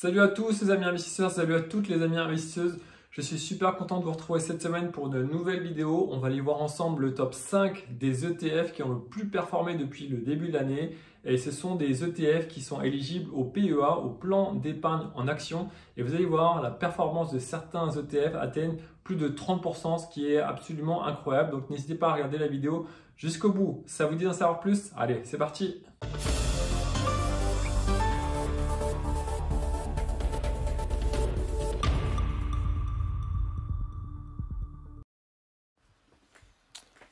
Salut à tous les amis investisseurs, salut à toutes les amies investisseuses. Je suis super content de vous retrouver cette semaine pour une nouvelle vidéo. On va aller voir ensemble le top 5 des ETF qui ont le plus performé depuis le début de l'année. Et ce sont des ETF qui sont éligibles au PEA, au plan d'épargne en action. Et vous allez voir, la performance de certains ETF atteint plus de 30%, ce qui est absolument incroyable. Donc n'hésitez pas à regarder la vidéo jusqu'au bout. Ça vous dit d'en savoir plus Allez, c'est parti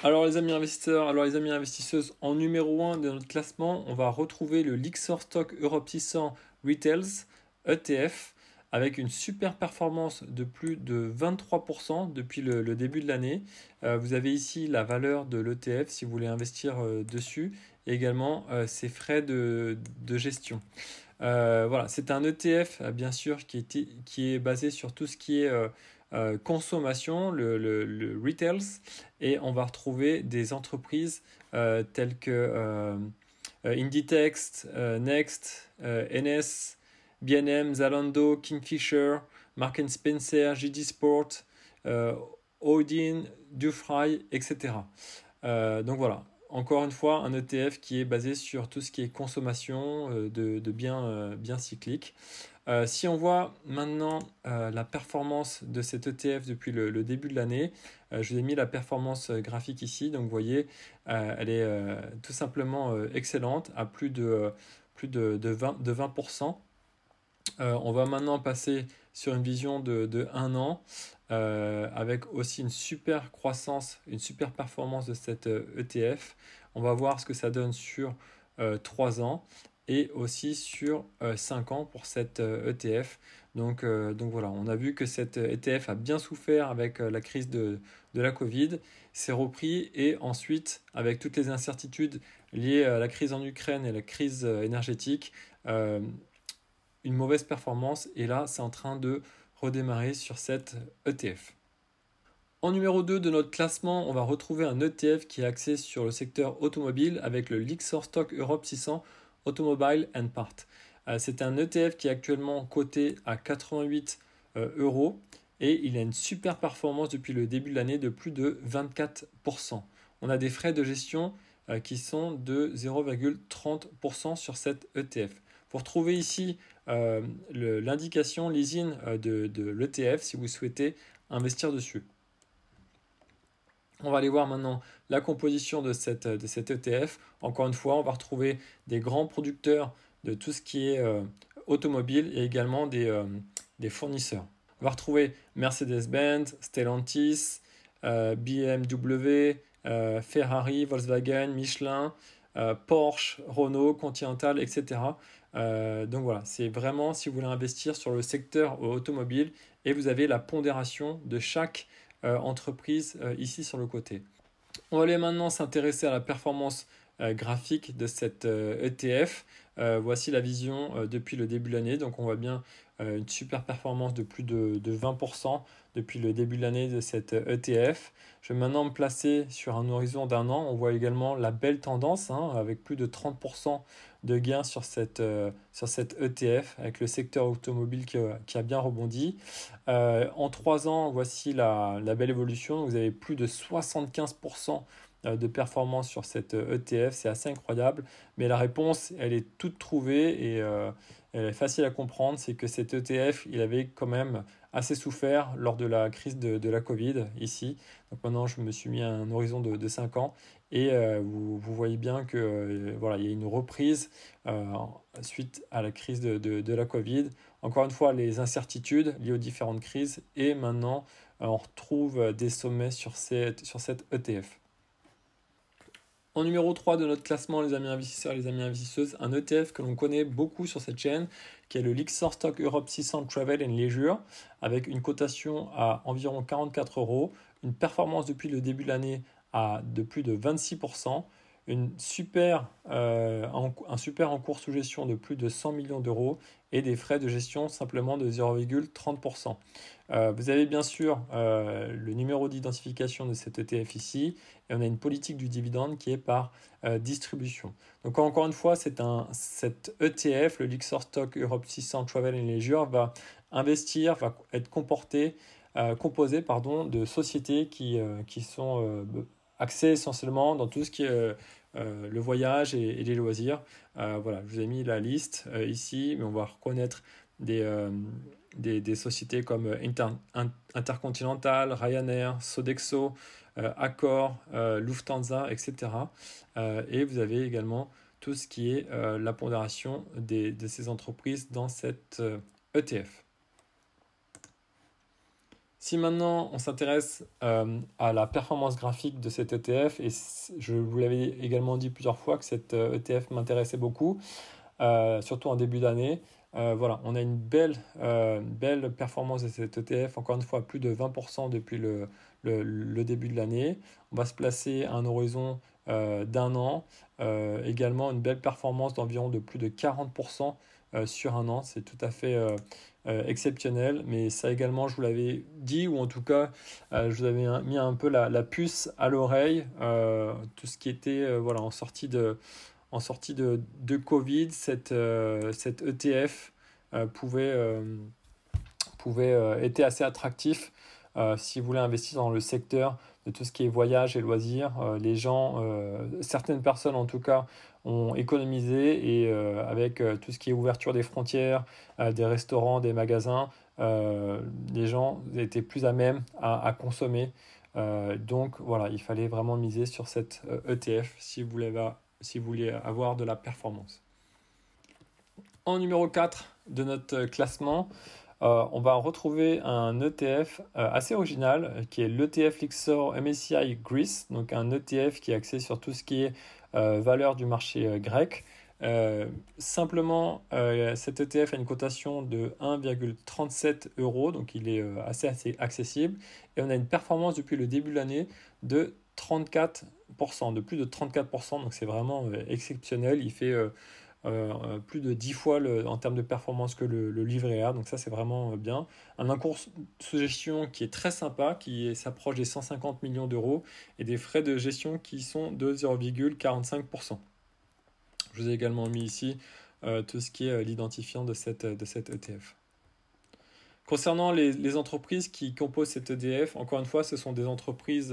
Alors les amis investisseurs, alors les amis investisseuses, en numéro 1 de notre classement, on va retrouver le Lixor Stock Europe 600 Retails ETF avec une super performance de plus de 23% depuis le, début de l'année. Euh, vous avez ici la valeur de l'ETF si vous voulez investir euh, dessus et également euh, ses frais de, gestion. voilà, c'est un ETF bien sûr qui qui est basé sur tout ce qui est euh, consommation, le, le, retails, et on va retrouver des entreprises euh, telles que euh, Inditext, Next, NS, BNM, Zalando, Kingfisher, Mark Spencer, JD Sport, Odin, Dufry, etc. donc voilà, encore une fois, un ETF qui est basé sur tout ce qui est consommation de, de biens, biens cycliques. Euh, si on voit maintenant euh, la performance de cet ETF depuis le, début de l'année, euh, je vous ai mis la performance graphique ici, donc vous voyez, elle est tout simplement excellente à plus de, plus de, 20%. on va maintenant passer sur une vision de, de 1 an, avec aussi une super croissance, une super performance de cet ETF. E on va voir ce que ça donne sur 3 ans et aussi sur 5 euh, ans pour cette ETF. Euh, e donc, euh, donc voilà, on a vu que cette ETF e a bien souffert avec la crise de, la Covid, s'est repris et ensuite, avec toutes les incertitudes liées à la crise en Ukraine et la crise énergétique, une mauvaise performance et là, c'est en train de redémarrer sur cette ETF. E en numéro 2 de notre classement, on va retrouver un ETF qui est axé sur le secteur automobile avec le Lixor Stock Europe 600 Automobile and Parts. Euh, c'est un ETF qui est actuellement coté à 88 euh, euros et il a une super performance depuis le début de l'année de plus de 24%. On a des frais de gestion euh, qui sont de 0,30% sur cet ETF. Pour trouver ici l'indication, l'ISIN de l'ETF si vous souhaitez investir dessus. On va aller voir maintenant la composition de, cette, cet ETF. Encore une fois, on va retrouver des grands producteurs de tout ce qui est euh, automobile et également euh, des, fournisseurs. On va retrouver Mercedes-Benz, Stellantis, euh, BMW, Ferrari, Volkswagen, Michelin, Porsche, Renault, Continental, etc. donc voilà, c'est vraiment si vous voulez investir sur le secteur automobile et vous avez la pondération de chaque euh, entreprise euh, ici sur le côté. On va aller maintenant s'intéresser à la performance euh, graphique de cette ETF. E voici la vision depuis le début de l'année. Donc on voit bien une super performance de plus de, 20% depuis le début de l'année de cette ETF. E Je vais maintenant me placer sur un horizon d'un an. On voit également la belle tendance hein, avec plus de 30% de gains sur cette, euh, sur cette ETF, avec le secteur automobile qui, euh, a bien rebondi. Euh, en trois ans, voici la, belle évolution. Vous avez plus de 75% de performance sur cette ETF, e c'est assez incroyable, mais la réponse, elle est toute trouvée et, elle euh, est facile à comprendre, c'est que cet ETF, il avait quand même assez souffert lors de la crise de, la Covid ici. Donc maintenant, je me suis mis à un horizon de, 5 ans et euh, vous, voyez bien que euh, voilà, il y a une reprise suite à la crise de, de, la Covid. Encore une fois, les incertitudes liées aux différentes crises et maintenant, on retrouve des sommets sur, cette, sur cet ETF. En numéro 3 de notre classement, les amis investisseurs, les amis investisseuses, un ETF que l'on connaît beaucoup sur cette chaîne, qui est le Lixor Stock Europe 600 Travel and Leisure, avec une cotation à environ 44 euros, une performance depuis le début de l'année à de plus de 26%, une super, euh, un, super encours sous gestion de plus de 100 millions d'euros et des frais de gestion simplement de 0,30%. Euh, vous avez bien sûr euh, le numéro d'identification de cet ETF ici et on a une politique du dividende qui est par euh, distribution. Donc encore une fois, c'est un, cet ETF, le Luxor Stock Europe 600 Travel and Leisure, va investir, va être comporté composé pardon, de sociétés qui, qui sont Accès essentiellement dans tout ce qui est euh, euh, le voyage et, les loisirs. Euh, voilà, je vous ai mis la liste ici, mais on va reconnaître des, des, sociétés comme Intercontinental, Ryanair, Sodexo, Accor, Lufthansa, etc. et vous avez également tout ce qui est la pondération des, de ces entreprises dans cette ETF. E si maintenant on s'intéresse euh, à la performance graphique de cet ETF, et je vous l'avais également dit plusieurs fois que cet ETF euh, e m'intéressait beaucoup, euh, surtout en début d'année, voilà, on a une belle, belle performance de cet ETF, encore une fois plus de 20% depuis le, le, début de l'année. On va se placer à un horizon d'un an, également une belle performance d'environ de plus de 40% sur un an. C'est tout à fait euh, exceptionnel. Mais ça également, je vous l'avais dit, ou en tout cas, euh, je vous avais mis un peu la, puce à l'oreille, euh, tout ce qui était voilà, en sortie de, en sortie de, de Covid, cette, ETF e pouvait, pouvait assez attractif euh, si vous voulez investir dans le secteur de tout ce qui est voyage et loisirs, euh, les gens, euh, certaines personnes en tout cas, ont économisé et avec tout ce qui est ouverture des frontières, des restaurants, des magasins, les gens étaient plus à même à, consommer. donc voilà, il fallait vraiment miser sur cette ETF e si vous, voulez, si vous voulez avoir de la performance. En numéro 4 de notre classement, euh, on va retrouver un ETF euh, assez original euh, qui est l'ETF Lixor MSCI Greece, donc un ETF qui est axé sur tout ce qui est valeur du marché grec. simplement, cet ETF a une cotation de 1,37 euros, donc il est assez, assez accessible. Et on a une performance depuis le début de l'année de 34%, de plus de 34%, donc c'est vraiment exceptionnel. Il fait euh, euh, plus de 10 fois le, en termes de performance que le, livret A, donc ça c'est vraiment euh, bien. Un encours de gestion qui est très sympa, qui s'approche des 150 millions d'euros et des frais de gestion qui sont de 0,45%. Je vous ai également mis ici tout ce qui est l'identifiant de cette, de cette ETF. Concernant les, les, entreprises qui composent cette EDF, encore une fois, ce sont des entreprises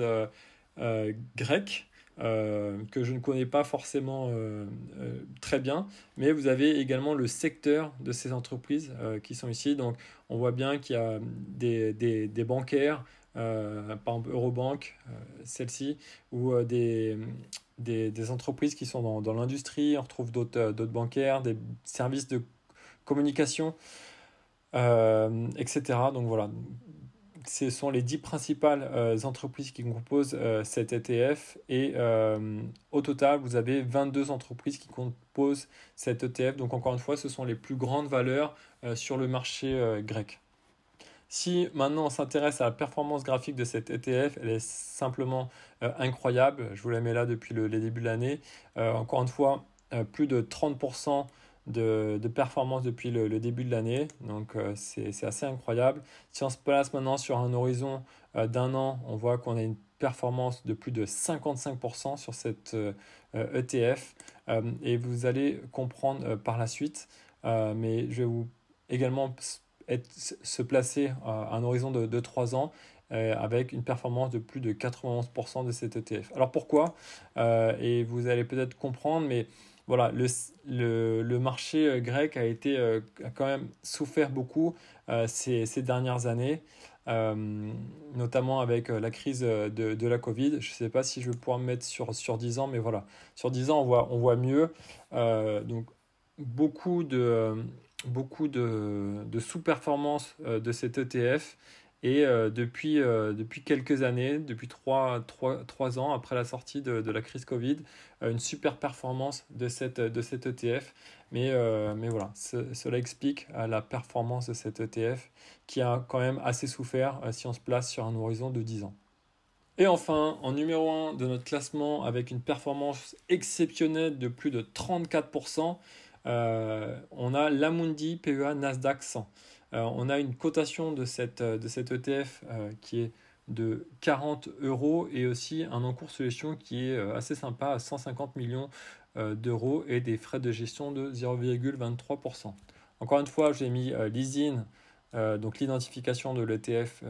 grecques euh, que je ne connais pas forcément euh, euh, très bien, mais vous avez également le secteur de ces entreprises qui sont ici. Donc on voit bien qu'il y a des, des, bancaires, par exemple Eurobank, celle-ci, ou des, des, entreprises qui sont dans, dans l'industrie, on retrouve d'autres bancaires, des services de communication. etc. Donc voilà, ce sont les 10 principales euh, euh, e euh, entreprises qui composent cet ETF et au total, vous avez 22 entreprises qui composent cet ETF. Donc encore une fois, ce sont les plus grandes valeurs sur le marché grec. Si maintenant on s'intéresse à la performance graphique de cet ETF, elle est simplement incroyable. Je vous la mets là depuis le, les débuts de l'année. encore une fois, plus de 30% de, performance depuis le, début de l'année. Donc euh, c'est assez incroyable. Si on se place maintenant sur un horizon euh, d'un an, on voit qu'on a une performance de plus de 55% sur cette ETF. Euh, e et vous allez comprendre par la suite. mais je vais vous également se placer à un horizon de, 3 ans avec une performance de plus de 91% de cet ETF. Alors pourquoi Et vous allez peut-être comprendre, mais voilà, le, le, marché euh, grec a, été, euh, quand même souffert beaucoup euh, ces, dernières années, notamment avec la crise de, la Covid. Je ne sais pas si je vais pouvoir me mettre sur, sur 10 ans, mais voilà, sur 10 ans, on voit, on voit mieux. donc, beaucoup de, beaucoup de, de sous performance de cet ETF et euh, depuis, euh, depuis quelques années, depuis trois ans après la sortie de, la crise Covid, euh, une super performance de, cette, de cet ETF. Mais, mais voilà, cela explique la performance de cet ETF qui a quand même assez souffert si on se place sur un horizon de 10 ans. Et enfin, en numéro 1 de notre classement avec une performance exceptionnelle de plus de 34%, on a l'Amundi PEA Nasdaq 100. Euh, on a une cotation de, cet ETF euh, e euh, qui est de 40 euros et aussi un encours de gestion qui est assez sympa à 150 millions d'euros et des frais de gestion de 0,23%. Encore une fois, j'ai mis l'ISIN, donc l'identification de l'ETF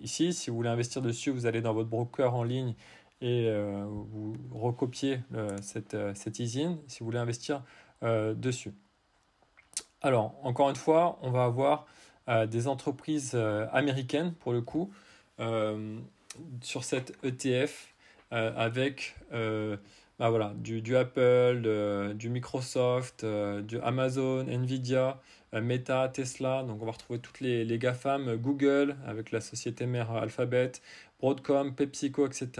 ici. Si vous voulez investir dessus, vous allez dans votre broker en ligne et vous recopiez cette, cette ISIN si vous voulez investir dessus. Alors, encore une fois, on va avoir des entreprises euh, américaines, pour le coup, euh, sur cette ETF euh, avec bah voilà, du, Apple, du Microsoft, du Amazon, Nvidia, Meta, Tesla. Donc on va retrouver toutes les, les GAFAM, Google avec la société mère Alphabet, Broadcom, PepsiCo, etc.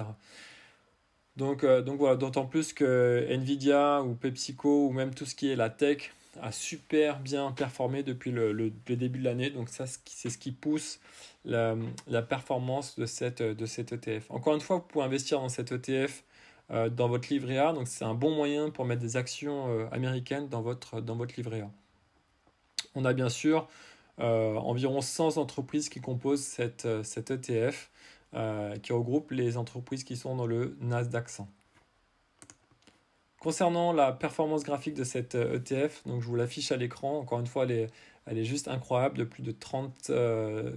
Donc, donc voilà, d'autant plus que Nvidia ou PepsiCo ou même tout ce qui est la tech a super bien performé depuis le, début de l'année. Donc ça, c'est ce qui pousse la, performance de, cet ETF. Encore une fois, vous pouvez investir dans cet ETF euh, dans votre livret A. Donc c'est un bon moyen pour mettre des actions euh, américaines dans votre, dans livret A. On a bien sûr euh, environ 100 entreprises qui composent cet ETF e qui regroupe les entreprises qui sont dans le Nasdaq 100. Concernant la performance graphique de cette ETF, euh, e donc je vous l'affiche à l'écran. Encore une fois, elle est, juste incroyable, de plus de 30% euh,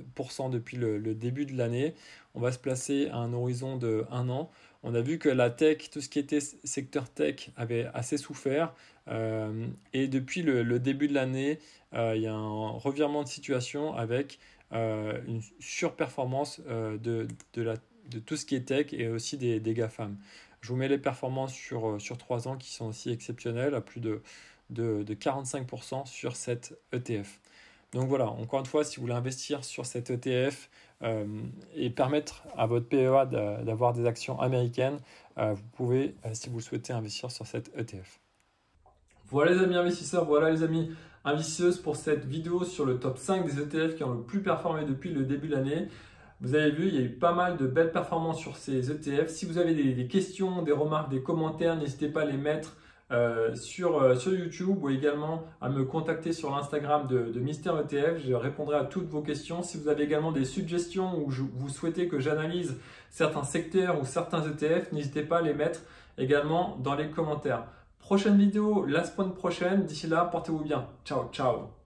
depuis le, début de l'année. On va se placer à un horizon de un an. On a vu que la tech, tout ce qui était secteur tech, avait assez souffert. Euh, et depuis le, début de l'année, il y a un revirement de situation avec une surperformance de, tout ce qui est tech et aussi des, des GAFAM. Je vous mets les performances sur, euh, sur 3 ans qui sont aussi exceptionnelles à plus de, 45% sur cette ETF. Donc voilà, encore une fois, si vous voulez investir sur cet ETF euh, et permettre à votre PEA d'avoir des actions américaines, euh, vous pouvez, si vous souhaitez, investir sur cet ETF. Voilà les amis investisseurs, voilà les amis investisseuses pour cette vidéo sur le top 5 des ETF qui ont le plus performé depuis le début de l'année. Vous avez vu, il y a eu pas mal de belles performances sur ces ETF. Si vous avez des, questions, des remarques, des commentaires, n'hésitez pas à les mettre euh, sur, euh, sur YouTube ou également à me contacter sur l'Instagram de, Mystère ETF. Je répondrai à toutes vos questions. Si vous avez également des suggestions ou vous souhaitez que j'analyse certains secteurs ou certains ETF, n'hésitez pas à les mettre également dans les commentaires. Prochaine vidéo, la semaine prochaine. D'ici là, portez-vous bien. Ciao, ciao.